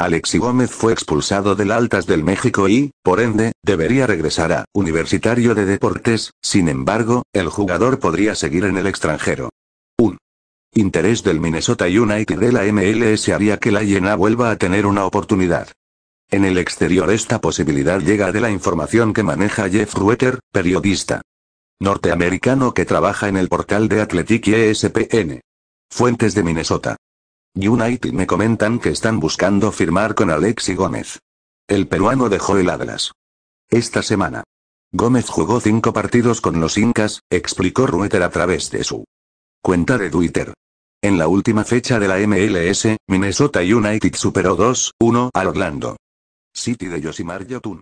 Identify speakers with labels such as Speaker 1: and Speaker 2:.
Speaker 1: Alexi Gómez fue expulsado del Altas del México y, por ende, debería regresar a Universitario de Deportes, sin embargo, el jugador podría seguir en el extranjero. Un interés del Minnesota United de la MLS haría que la Llena vuelva a tener una oportunidad. En el exterior esta posibilidad llega de la información que maneja Jeff Rueter, periodista norteamericano que trabaja en el portal de Athletic ESPN. Fuentes de Minnesota. United me comentan que están buscando firmar con Alexi Gómez. El peruano dejó el Atlas. Esta semana. Gómez jugó cinco partidos con los Incas, explicó Rueter a través de su cuenta de Twitter. En la última fecha de la MLS, Minnesota United superó 2-1 al Orlando City de Yoshimar Yotun.